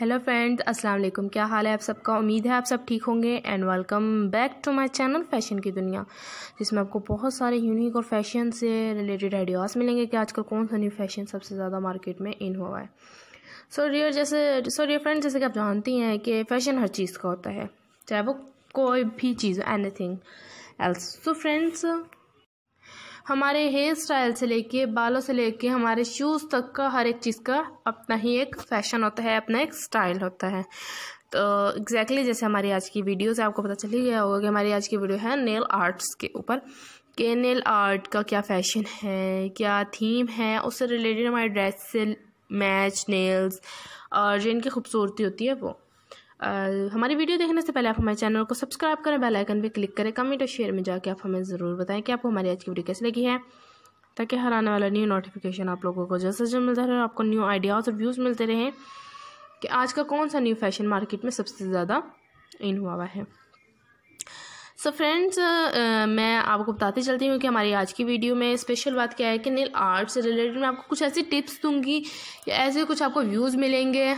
hello friends अस्सलाम वालेकुम क्या हाल है आप सबका उम्मीद है आप सब ठीक होंगे and welcome back to my channel fashion की दुनिया जिसमें आपको बहुत सारे यूनिक और फैशन से रिलेटेड आइडियाज़ मिलेंगे कि आजकल कौन सा न्यू फैशन सबसे ज़्यादा मार्केट में इन हुआ है सो रियर जैसे सो रियर फ्रेंड्स जैसे कि आप जानती हैं कि फ़ैशन हर चीज़ का होता है चाहे वो कोई भी चीज़ anything else so friends हमारे हेयर स्टाइल से लेके बालों से लेके हमारे शूज़ तक का हर एक चीज़ का अपना ही एक फैशन होता है अपना एक स्टाइल होता है तो एग्जैक्टली exactly जैसे हमारी आज की वीडियो से आपको पता चल ही गया होगा कि हमारी आज की वीडियो है नेल आर्ट्स के ऊपर कि नेल आर्ट का क्या फैशन है क्या थीम है उससे रिलेटेड हमारे ड्रेस से मैच नेल्स और जिनकी खूबसूरती होती है वो हमारी वीडियो देखने से पहले आप हमारे चैनल को सब्सक्राइब करें बेल आइकन पे क्लिक करें कमेंट और शेयर में जाके आप हमें ज़रूर बताएं कि आपको हमारी आज की वीडियो कैसी लगी है ताकि हर आने वाला न्यू नोटिफिकेशन आप लोगों को जल्द से जल्द मिलता रहे आपको न्यू आइडियाज़ और व्यूज़ मिलते रहें कि आज का कौन सा न्यू फैशन मार्केट में सबसे ज़्यादा इन हुआ हुआ है सो so फ्रेंड्स uh, मैं आपको बताती चलती हूँ कि हमारी आज की वीडियो में स्पेशल बात क्या है कि नील आर्ट से रिलेटेड मैं आपको कुछ ऐसी टिप्स दूंगी या ऐसे कुछ आपको व्यूज़ मिलेंगे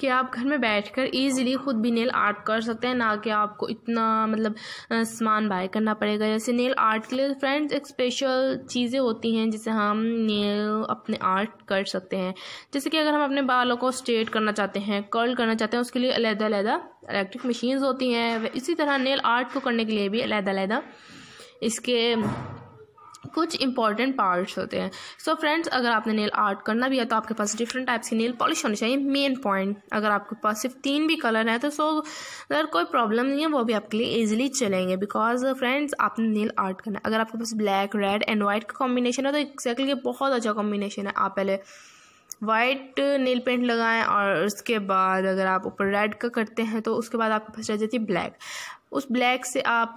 कि आप घर में बैठकर इजीली खुद भी नेल आर्ट कर सकते हैं ना कि आपको इतना मतलब सामान बाय करना पड़ेगा जैसे नेल आर्ट के लिए फ्रेंड्स एक स्पेशल चीज़ें होती हैं जिसे हम नेल अपने आर्ट कर सकते हैं जैसे कि अगर हम अपने बालों को स्ट्रेट करना चाहते हैं कर्ल करना चाहते हैं उसके लिए अलहदा अलहदा इलेक्ट्रिक मशीन्स होती हैं इसी तरह नेल आर्ट को करने के लिए भी अलहदा अलहदा इसके कुछ इंपॉर्टेंट पार्ट्स होते हैं सो so फ्रेंड्स अगर आपने नेल आर्ट करना भी है तो आपके पास डिफरेंट टाइप्स की नेल पॉलिश होनी चाहिए मेन पॉइंट अगर आपके पास सिर्फ तीन भी कलर है तो सो अगर कोई प्रॉब्लम नहीं है वो भी आपके लिए ईजिली चलेंगे बिकॉज फ्रेंड्स आपने नेल आर्ट करना अगर आपके पास ब्लैक रेड एंड वाइट का कॉम्बिनेशन है तो एक्जैक्टली ये बहुत अच्छा कॉम्बिनेशन है आप पहले वाइट नेल पेंट लगाएं और उसके बाद अगर आप ऊपर रेड का करते हैं तो उसके बाद आपके पास रह जाती है ब्लैक उस ब्लैक से आप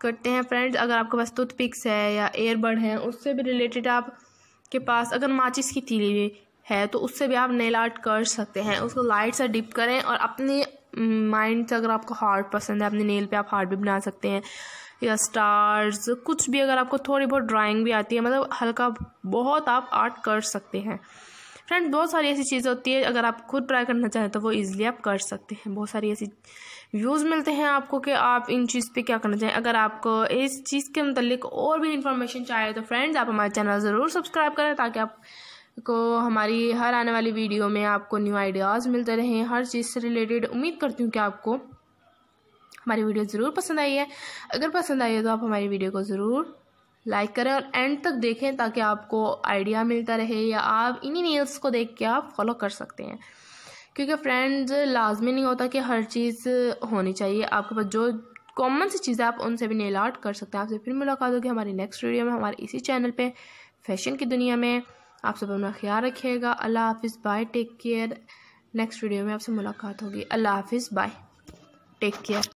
करते हैं फ्रेंड्स अगर आपके पास टूथ पिक्स है या एयरबड है उससे भी रिलेटेड आप के पास अगर माचिस की थीली भी है तो उससे भी आप नेल आर्ट कर सकते हैं उसको लाइट से डिप करें और अपने माइंड से अगर आपको हार्ट पसंद है अपने नेल पे आप हार्ट भी बना सकते हैं या स्टार्स कुछ भी अगर आपको थोड़ी बहुत ड्राइंग भी आती है मतलब हल्का बहुत आप आर्ट कर सकते हैं फ्रेंड बहुत सारी ऐसी चीज़ें होती है अगर आप खुद ट्राई करना चाहें तो वो ईज़िली आप कर सकते हैं बहुत सारी ऐसी व्यूज़ मिलते हैं आपको कि आप इन चीज़ पे क्या करना चाहें अगर आपको इस चीज़ के मतलब और भी इन्फॉर्मेशन चाहिए तो फ्रेंड्स आप हमारे चैनल ज़रूर सब्सक्राइब करें ताकि आप को हमारी हर आने वाली वीडियो में आपको न्यू आइडियाज़ मिलते रहें हर चीज़ से रिलेटेड उम्मीद करती हूँ कि आपको हमारी वीडियो ज़रूर पसंद आई है अगर पसंद आई है तो आप हमारी वीडियो को ज़रूर लाइक करें और एंड तक देखें ताकि आपको आइडिया मिलता रहे या आप इन्हीं रील्स को देख के आप फॉलो कर सकते हैं क्योंकि फ्रेंड्स लाजमी नहीं होता कि हर चीज़ होनी चाहिए आपके पास जो कॉमन सी चीज़ें आप उनसे भी नेल आउट कर सकते हैं आपसे फिर मुलाकात होगी हमारी नेक्स्ट वीडियो में हमारे इसी चैनल पर फैशन की दुनिया में आप सब अपना ख्याल रखिएगा अल्लाह हाफिज़ bye take care next video में आपसे मुलाकात होगी अल्लाह हाफिज़ बाय टेक केयर